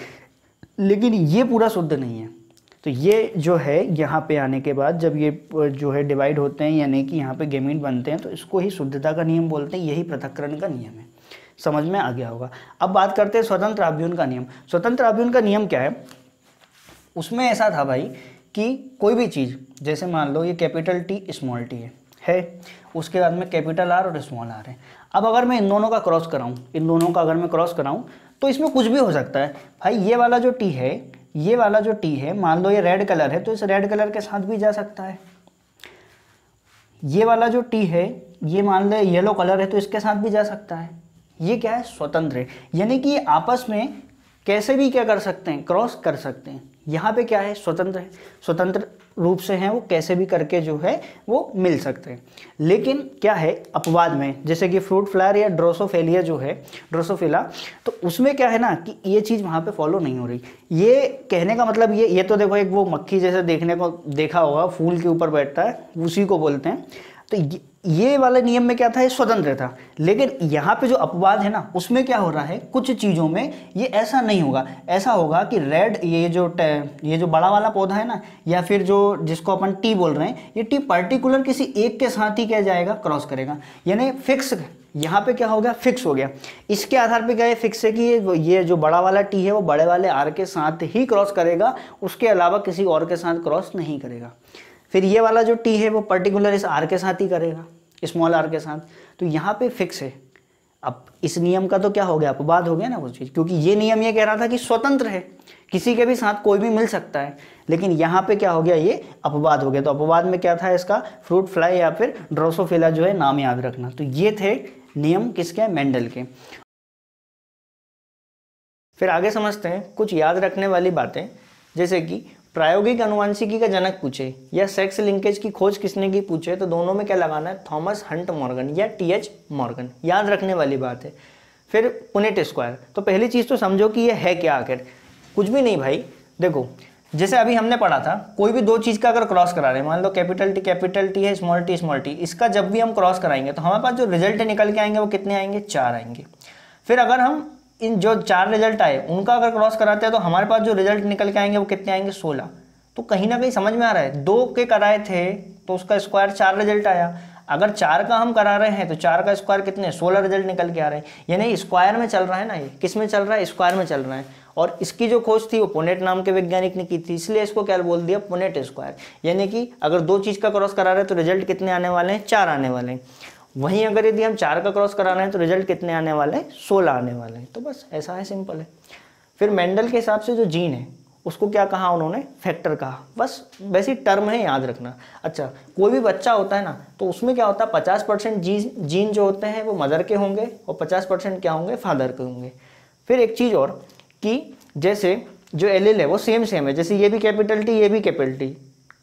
लेकिन ये पूरा शुद्ध नहीं है तो ये जो है यहाँ पे आने के बाद जब ये जो है डिवाइड होते हैं यानी कि यहाँ पे गेमिट बनते हैं तो इसको ही शुद्धता का नियम बोलते हैं यही पृथक्करण का नियम है समझ में आ गया होगा अब बात करते हैं स्वतंत्र आभ्यून का नियम स्वतंत्र आभ्यून का नियम क्या है उसमें ऐसा था भाई कि कोई भी चीज़ जैसे मान लो ये कैपिटल टी स्मॉल टी है है उसके बाद में कैपिटल आर और स्मॉल आर है अब अगर मैं इन दोनों का क्रॉस कराऊं इन दोनों का अगर मैं क्रॉस कराऊं तो इसमें कुछ भी हो सकता है भाई ये वाला जो टी है ये वाला जो टी है मान लो ये रेड कलर है तो इस रेड कलर के साथ भी जा सकता है ये वाला जो टी है ये मान लो येलो कलर है तो इसके साथ भी जा सकता है ये क्या है स्वतंत्र है यानी कि आपस में कैसे भी क्या कर सकते हैं क्रॉस कर सकते हैं यहाँ पे क्या है स्वतंत्र है स्वतंत्र रूप से हैं वो कैसे भी करके जो है वो मिल सकते हैं लेकिन क्या है अपवाद में जैसे कि फ्रूट फ्लायर या ड्रोसोफेलिया जो है ड्रोसोफिला तो उसमें क्या है ना कि ये चीज़ वहाँ पे फॉलो नहीं हो रही ये कहने का मतलब ये ये तो देखो एक वो मक्खी जैसे देखने को देखा होगा फूल के ऊपर बैठता है उसी को बोलते हैं तो ये, वाला वाले नियम में क्या था ये स्वतंत्र था लेकिन यहाँ पे जो अपवाद है ना उसमें क्या हो रहा है कुछ चीज़ों में ये ऐसा नहीं होगा ऐसा होगा कि रेड ये जो ये जो बड़ा वाला पौधा है ना या फिर जो जिसको अपन टी बोल रहे हैं ये टी पर्टिकुलर किसी एक के साथ ही क्या जाएगा क्रॉस करेगा यानी फिक्स यहाँ पे क्या हो गया फिक्स हो गया इसके आधार पे क्या है फिक्स है कि ये जो बड़ा वाला टी है वो बड़े वाले आर के साथ ही क्रॉस करेगा उसके अलावा किसी और के साथ क्रॉस नहीं करेगा फिर ये वाला जो टी है वो पर्टिकुलर इस आर के साथ ही करेगा स्मॉल आर के साथ तो यहाँ पे फिक्स है अब इस नियम का तो क्या हो गया अपवाद हो गया ना वो चीज़ क्योंकि ये नियम ये कह रहा था कि स्वतंत्र है किसी के भी साथ कोई भी मिल सकता है लेकिन यहाँ पे क्या हो गया ये अपवाद हो गया तो अपवाद में क्या था इसका फ्रूट फ्लाई या फिर ड्रोसोफिला जो है नाम याद रखना तो ये थे नियम किसके मेंडल के फिर आगे समझते हैं कुछ याद रखने वाली बातें जैसे कि प्रायोगिक अनुवांशिकी का जनक पूछे या सेक्स लिंकेज की खोज किसने की पूछे तो दोनों में क्या लगाना है थॉमस हंट मॉर्गन या टी एच मॉर्गन याद रखने वाली बात है फिर पुनेट स्क्वायर तो पहली चीज़ तो समझो कि ये है क्या आखिर कुछ भी नहीं भाई देखो जैसे अभी हमने पढ़ा था कोई भी दो चीज़ का अगर क्रॉस करा रहे हैं मान लो कैपिटल टी कैपिटल टी है स्मॉल टी स्मॉल टी इसका जब भी हम क्रॉस कराएंगे तो हमारे पास जो रिजल्ट निकल के आएंगे वो कितने आएंगे चार आएंगे फिर अगर हम इन जो चार रिजल्ट आए उनका अगर क्रॉस कराते हैं तो हमारे पास जो रिजल्ट निकल के आएंगे वो कितने आएंगे सोलह तो कहीं ना कहीं समझ में आ रहा है दो के कराए थे तो उसका स्क्वायर चार रिजल्ट आया अगर चार का हम करा रहे हैं तो चार का स्क्वायर कितने सोलह रिजल्ट निकल के आ रहे हैं यानी स्क्वायर में चल रहा है ना ये किस में चल रहा है स्क्वायर में चल रहा है और इसकी जो खोज थी वो पोनेट नाम के वैज्ञानिक ने की थी इसलिए इसको क्या बोल दिया पोनेट स्क्वायर यानी कि अगर दो चीज़ का क्रॉस करा रहे हैं तो रिजल्ट कितने आने वाले हैं चार आने वाले हैं वहीं अगर यदि हम चार का क्रॉस करा रहे हैं तो रिजल्ट कितने आने वाले हैं सोलह आने वाले हैं तो बस ऐसा है सिंपल है फिर मेंडल के हिसाब से जो जीन है उसको क्या कहा उन्होंने फैक्टर कहा बस वैसी टर्म है याद रखना अच्छा कोई भी बच्चा होता है ना तो उसमें क्या होता है पचास परसेंट जी जीन जो होते हैं वो मदर के होंगे और पचास परसेंट क्या होंगे फादर के होंगे फिर एक चीज़ और कि जैसे जो एल है वो सेम सेम है जैसे ये भी कैपिटल टी ये भी कैपिटल टी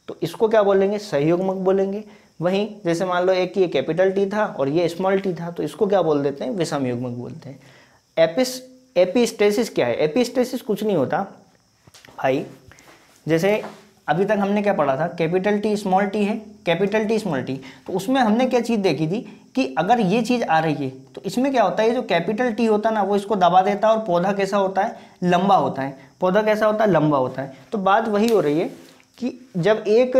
तो इसको क्या बोलेंगे सहयोगमक बोलेंगे वहीं जैसे मान लो एक ये कैपिटल टी था और ये स्मॉल टी था तो इसको क्या बोल देते हैं विषम युग्मक बोलते हैं एपिस एपिस्टेसिस क्या है एपिस्टेसिस कुछ नहीं होता भाई जैसे अभी तक हमने क्या पढ़ा था कैपिटल टी स्मॉल टी है कैपिटल टी स्मॉल टी तो उसमें हमने क्या चीज़ देखी थी कि अगर ये चीज़ आ रही है तो इसमें क्या होता है जो कैपिटल टी होता है ना वो इसको दबा देता है और पौधा कैसा होता है लंबा होता है पौधा कैसा होता है लंबा होता है तो बात वही हो रही है कि जब एक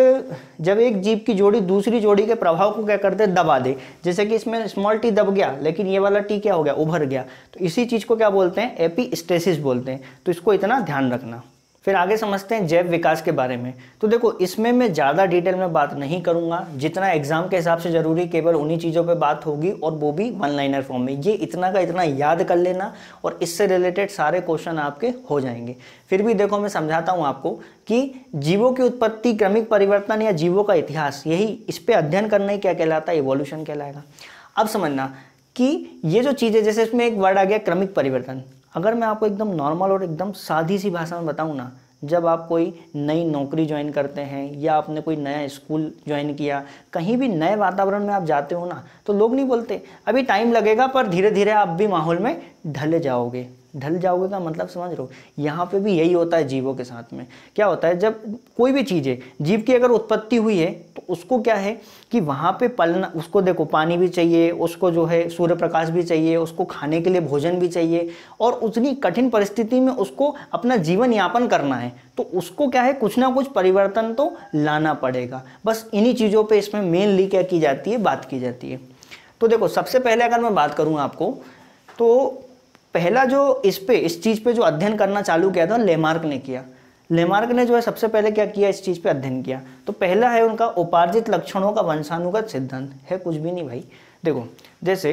जब एक जीप की जोड़ी दूसरी जोड़ी के प्रभाव को क्या करते हैं दबा दे जैसे कि इसमें स्मॉल टी दब गया लेकिन ये वाला टी क्या हो गया उभर गया तो इसी चीज़ को क्या बोलते हैं एपी बोलते हैं तो इसको इतना ध्यान रखना फिर आगे समझते हैं जैव विकास के बारे में तो देखो इसमें मैं ज़्यादा डिटेल में बात नहीं करूँगा जितना एग्जाम के हिसाब से ज़रूरी केवल उन्हीं चीज़ों पे बात होगी और वो भी वन लाइनर फॉर्म में ये इतना का इतना याद कर लेना और इससे रिलेटेड सारे क्वेश्चन आपके हो जाएंगे फिर भी देखो मैं समझाता हूँ आपको कि जीवों की उत्पत्ति क्रमिक परिवर्तन या जीवों का इतिहास यही इस पर अध्ययन करना ही क्या कहलाता है इवोल्यूशन कहलाएगा अब समझना कि ये जो चीज़ें जैसे इसमें एक वर्ड आ गया क्रमिक परिवर्तन अगर मैं आपको एकदम नॉर्मल और एकदम सादी सी भाषा में बताऊँ ना जब आप कोई नई नौकरी ज्वाइन करते हैं या आपने कोई नया स्कूल ज्वाइन किया कहीं भी नए वातावरण में आप जाते हो ना तो लोग नहीं बोलते अभी टाइम लगेगा पर धीरे धीरे आप भी माहौल में ढले जाओगे ढल जाओगे का तो मतलब समझ रहे हो यहाँ पे भी यही होता है जीवों के साथ में क्या होता है जब कोई भी चीज़ है जीव की अगर उत्पत्ति हुई है तो उसको क्या है कि वहाँ पे पलना उसको देखो पानी भी चाहिए उसको जो है सूर्य प्रकाश भी चाहिए उसको खाने के लिए भोजन भी चाहिए और उतनी कठिन परिस्थिति में उसको अपना जीवन यापन करना है तो उसको क्या है कुछ ना कुछ परिवर्तन तो लाना पड़ेगा बस इन्हीं चीज़ों पर इसमें मेनली क्या की जाती है बात की जाती है तो देखो सबसे पहले अगर मैं बात करूँ आपको तो पहला जो इस पे इस चीज़ पे जो अध्ययन करना चालू किया था लेमार्क ने किया लेमार्क ने जो है सबसे पहले क्या किया इस चीज़ पे अध्ययन किया तो पहला है उनका उपार्जित लक्षणों का वंशानुगत सिद्धांत है कुछ भी नहीं भाई देखो जैसे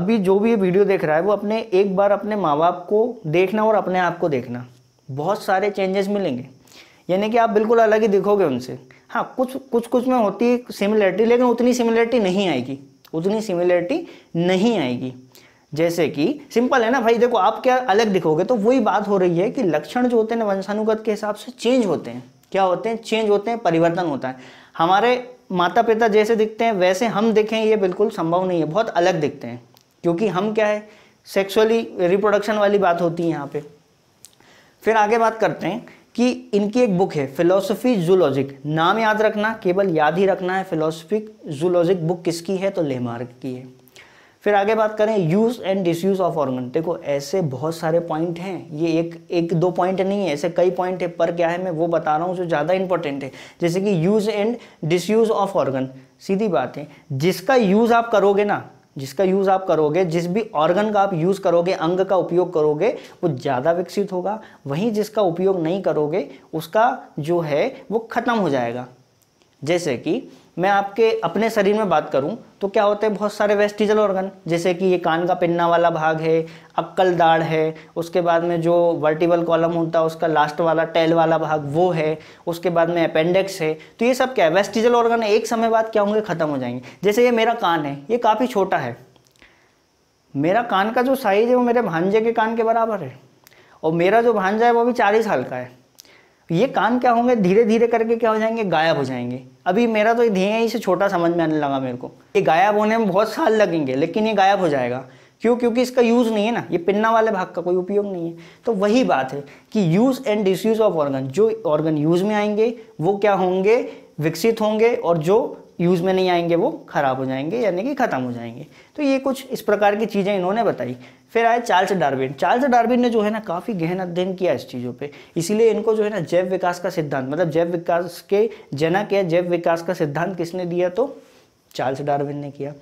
अभी जो भी ये वीडियो देख रहा है वो अपने एक बार अपने माँ बाप को देखना और अपने आप को देखना बहुत सारे चेंजेस मिलेंगे यानी कि आप बिल्कुल अलग ही दिखोगे उनसे हाँ कुछ कुछ कुछ में होती है सिमिलरिटी लेकिन उतनी सिमिलरिटी नहीं आएगी उतनी सिमिलरिटी नहीं आएगी जैसे कि सिंपल है ना भाई देखो आप क्या अलग दिखोगे तो वही बात हो रही है कि लक्षण जो होते हैं ना वंशानुगत के हिसाब से चेंज होते हैं क्या होते हैं चेंज होते हैं परिवर्तन होता है हमारे माता पिता जैसे दिखते हैं वैसे हम दिखें ये बिल्कुल संभव नहीं है बहुत अलग दिखते हैं क्योंकि हम क्या है सेक्सुअली रिप्रोडक्शन वाली बात होती है यहाँ पे फिर आगे बात करते हैं कि इनकी एक बुक है फिलोसफी जूलॉजिक नाम याद रखना केवल याद ही रखना है फिलोसफिक जूलॉजिक बुक किसकी है तो लेमार्क की है फिर आगे बात करें use and disuse of organ देखो ऐसे बहुत सारे पॉइंट हैं ये एक एक दो पॉइंट नहीं है ऐसे कई पॉइंट है पर क्या है मैं वो बता रहा हूँ जो ज़्यादा इंपॉर्टेंट है जैसे कि use and disuse of organ सीधी बात है जिसका यूज़ आप करोगे ना जिसका यूज़ आप करोगे जिस भी ऑर्गन का आप यूज़ करोगे अंग का उपयोग करोगे वो ज़्यादा विकसित होगा वहीं जिसका उपयोग नहीं करोगे उसका जो है वो ख़त्म हो जाएगा जैसे कि मैं आपके अपने शरीर में बात करूं तो क्या होते हैं बहुत सारे वेस्टिजल ऑर्गन जैसे कि ये कान का पिन्ना वाला भाग है अक्कल दाढ़ है उसके बाद में जो वर्टिबल कॉलम होता है उसका लास्ट वाला टेल वाला भाग वो है उसके बाद में अपेंडिक्स है तो ये सब क्या है वेस्टिजल ऑर्गन एक समय बाद क्या होंगे ख़त्म हो जाएंगे जैसे ये मेरा कान है ये काफ़ी छोटा है मेरा कान का जो साइज़ है वो मेरे भांजे के कान के बराबर है और मेरा जो भांजा है वो भी चालीस साल का है तो ये काम क्या होंगे धीरे धीरे करके क्या हो जाएंगे गायब हो जाएंगे अभी मेरा तो ध्येय ही से छोटा समझ में आने लगा मेरे को ये गायब होने में बहुत साल लगेंगे लेकिन ये गायब हो जाएगा क्यों क्योंकि इसका यूज़ नहीं है ना ये पिन्ना वाले भाग का कोई उपयोग नहीं है तो वही बात है कि use and disuse of organ जो ऑर्गन यूज़ में आएंगे वो क्या होंगे विकसित होंगे और जो यूज़ में नहीं आएंगे वो ख़राब हो जाएंगे यानी कि ख़त्म हो जाएंगे तो ये कुछ इस प्रकार की चीज़ें इन्होंने बताई फिर आए चार्ल्स डार्विन चार्ल्स डार्विन ने जो है ना काफ़ी गहन अध्ययन किया इस चीज़ों पे इसीलिए इनको जो है ना जैव विकास का सिद्धांत मतलब जैव विकास के जनक या जैव विकास का सिद्धांत किसने दिया तो चार्ल्स डार्विन ने किया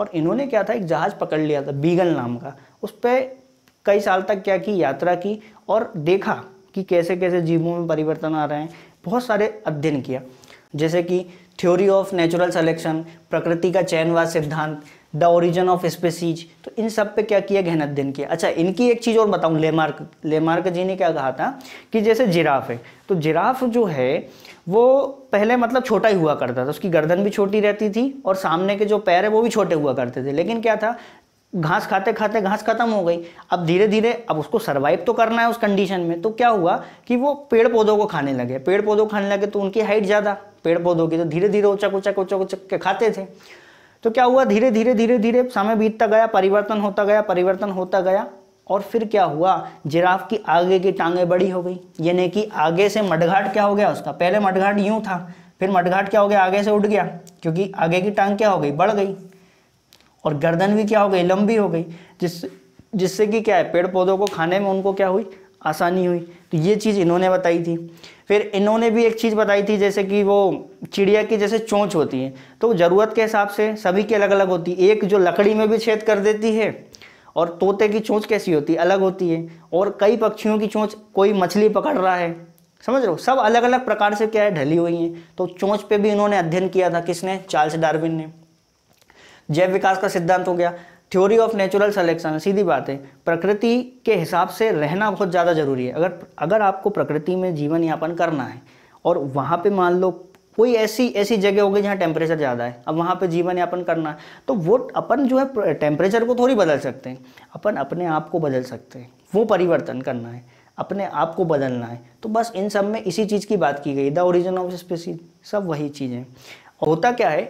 और इन्होंने क्या था एक जहाज़ पकड़ लिया था बीगल नाम का उस पर कई साल तक क्या की यात्रा की और देखा कि कैसे कैसे जीवों में परिवर्तन आ रहे हैं बहुत सारे अध्ययन किया जैसे कि थ्योरी ऑफ नेचुरल सेलेक्शन प्रकृति का चयनवाद सिद्धांत द ओरिजन ऑफ स्पेसीज तो इन सब पे क्या किया गहनत दिन किया अच्छा इनकी एक चीज़ और बताऊँ लेमार्क लेमार्क जी ने क्या कहा था कि जैसे जिराफ है तो जिराफ जो है वो पहले मतलब छोटा ही हुआ करता था उसकी गर्दन भी छोटी रहती थी और सामने के जो पैर है वो भी छोटे हुआ करते थे लेकिन क्या था घास खाते खाते घास खत्म हो गई अब धीरे धीरे अब उसको सर्वाइव तो करना है उस कंडीशन में तो क्या हुआ कि वो पेड़ पौधों को खाने लगे पेड़ पौधों को खाने लगे तो उनकी हाइट ज़्यादा पेड़ पौधों की तो धीरे धीरे उचक उचक उचक उचक के खाते थे तो क्या हुआ धीरे धीरे धीरे धीरे समय बीतता गया परिवर्तन होता गया परिवर्तन होता गया और फिर क्या हुआ जिराफ की आगे की टांगे बड़ी हो गई यानी कि आगे से मडघाट क्या हो गया उसका पहले मडघाट यूं था फिर मडघाट क्या हो गया आगे से उठ गया क्योंकि आगे की टांग क्या हो गई बढ़ गई और गर्दन भी क्या हो गई लंबी हो गई जिस जिससे कि क्या है पेड़ पौधों को खाने में उनको क्या हुई आसानी हुई तो ये चीज़ इन्होंने बताई थी फिर इन्होंने भी एक चीज़ बताई थी जैसे कि वो चिड़िया की जैसे चोंच होती है तो ज़रूरत के हिसाब से सभी की अलग अलग होती है एक जो लकड़ी में भी छेद कर देती है और तोते की चोंच कैसी होती है अलग होती है और कई पक्षियों की चोंच कोई मछली पकड़ रहा है समझ रहे हो सब अलग अलग प्रकार से क्या है ढली हुई हैं तो चोंच पे भी इन्होंने अध्ययन किया था किसने चार्ल्स डार्विन ने जैव विकास का सिद्धांत हो गया थ्योरी ऑफ नेचुरल सेलेक्शन सीधी बात है प्रकृति के हिसाब से रहना बहुत ज़्यादा ज़रूरी है अगर अगर आपको प्रकृति में जीवन यापन करना है और वहाँ पे मान लो कोई ऐसी ऐसी जगह होगी जहाँ टेम्परेचर ज़्यादा है अब वहाँ पे जीवन यापन करना है तो वो अपन जो है टेम्परेचर को थोड़ी बदल सकते हैं अपन अपने आप को बदल सकते हैं वो परिवर्तन करना है अपने आप को बदलना है तो बस इन सब में इसी चीज़ की बात की गई द ओरिजिन ऑफ स्पेसीज सब वही चीज़ें होता क्या है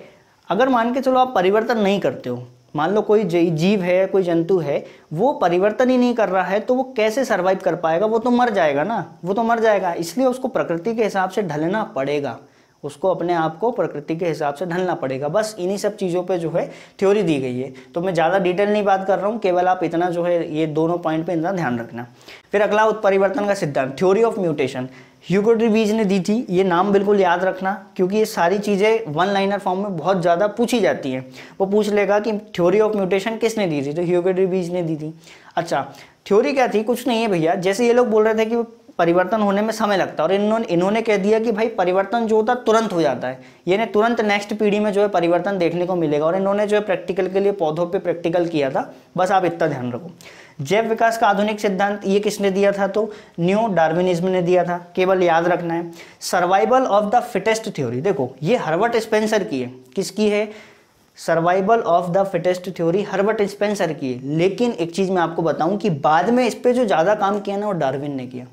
अगर मान के चलो आप परिवर्तन नहीं करते हो मान लो कोई जीव है कोई जंतु है वो परिवर्तन ही नहीं कर रहा है तो वो कैसे सर्वाइव कर पाएगा वो तो मर जाएगा ना वो तो मर जाएगा इसलिए उसको प्रकृति के हिसाब से ढलना पड़ेगा उसको अपने आप को प्रकृति के हिसाब से ढलना पड़ेगा बस इन्हीं सब चीज़ों पे जो है थ्योरी दी गई है तो मैं ज़्यादा डिटेल नहीं बात कर रहा हूँ केवल आप इतना जो है ये दोनों पॉइंट पे इतना ध्यान रखना फिर अगला उत्परिवर्तन का सिद्धांत थ्योरी ऑफ म्यूटेशन ह्यूगोड्री बीज ने दी थी ये नाम बिल्कुल याद रखना क्योंकि ये सारी चीज़ें वन लाइनर फॉर्म में बहुत ज़्यादा पूछी जाती हैं वो पूछ लेगा कि थ्योरी ऑफ म्यूटेशन किसने दी थी तो ह्यूगोड्री बीज ने दी थी अच्छा थ्योरी क्या थी कुछ नहीं है भैया जैसे ये लोग बोल रहे थे कि परिवर्तन होने में समय लगता है और इन्होंने इन्होंने कह दिया कि भाई परिवर्तन जो होता है तुरंत हो जाता है यानी तुरंत नेक्स्ट पीढ़ी में जो है परिवर्तन देखने को मिलेगा और इन्होंने जो है प्रैक्टिकल के लिए पौधों पे प्रैक्टिकल किया था बस आप इतना ध्यान रखो जैव विकास का आधुनिक सिद्धांत ये किसने दिया था तो न्यू डार्विनिज्म ने दिया था केवल याद रखना है survival of the fittest theory देखो ये हर्बर्ट स्पेंसर की है किसकी है survival of the fittest theory Herbert Spencer की है लेकिन एक चीज़ मैं आपको बताऊं कि बाद में इस पर जो ज़्यादा काम किया ना वो डार्विन ने किया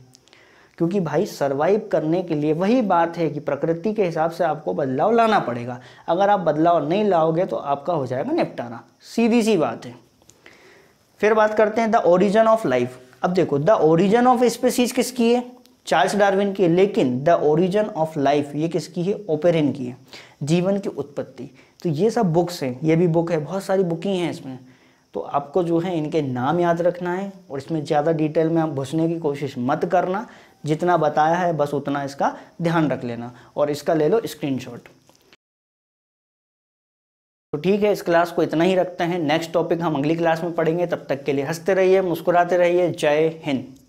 क्योंकि भाई सर्वाइव करने के लिए वही बात है कि प्रकृति के हिसाब से आपको बदलाव लाना पड़ेगा अगर आप बदलाव नहीं लाओगे तो आपका हो जाएगा निपटारा सीधी सी बात है फिर बात करते हैं द ओरिजन ऑफ लाइफ अब देखो द ओरिजन ऑफ स्पेसीज किसकी है चार्ल्स डार्विन की है लेकिन द ओरिजन ऑफ लाइफ ये किसकी है ओपेरिन की है जीवन की उत्पत्ति तो ये सब बुक्स हैं ये भी बुक है बहुत सारी बुकें हैं इसमें तो आपको जो है इनके नाम याद रखना है और इसमें ज़्यादा डिटेल में आप घुसने की कोशिश मत करना जितना बताया है बस उतना इसका ध्यान रख लेना और इसका ले लो स्क्रीनशॉट तो ठीक है इस क्लास को इतना ही रखते हैं नेक्स्ट टॉपिक हम अगली क्लास में पढ़ेंगे तब तक के लिए हंसते रहिए मुस्कुराते रहिए जय हिंद